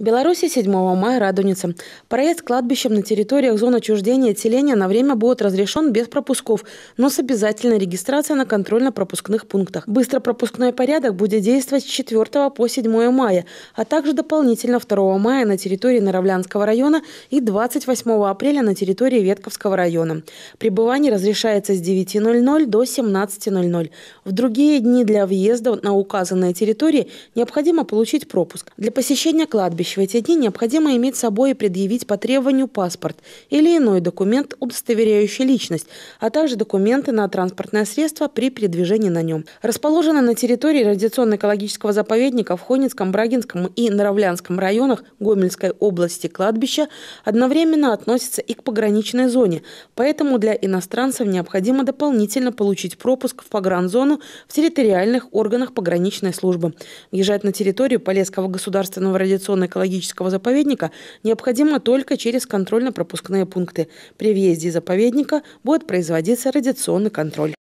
В Беларуси 7 мая радуется. Проезд кладбищем на территориях зон отчуждения теления на время будет разрешен без пропусков, но с обязательной регистрацией на контрольно-пропускных пунктах. Быстропропускной порядок будет действовать с 4 по 7 мая, а также дополнительно 2 мая на территории Наровлянского района и 28 апреля на территории Ветковского района. Пребывание разрешается с 9.00 до 17.00. В другие дни для въезда на указанные территории необходимо получить пропуск. Для посещения кладбища настоящего эти дни необходимо иметь с собой и предъявить по требованию паспорт или иной документ, удостоверяющий личность, а также документы на транспортное средство при передвижении на нем. Расположена на территории радиационно-экологического заповедника в Хоницком, Брагинском и Норовлянском районах Гомельской области кладбища одновременно относится и к пограничной зоне, поэтому для иностранцев необходимо дополнительно получить пропуск в погранзону в территориальных органах пограничной службы. Въезжать на территорию Полесского государственного радиационного экологического заповедника необходимо только через контрольно-пропускные пункты. При въезде заповедника будет производиться радиационный контроль.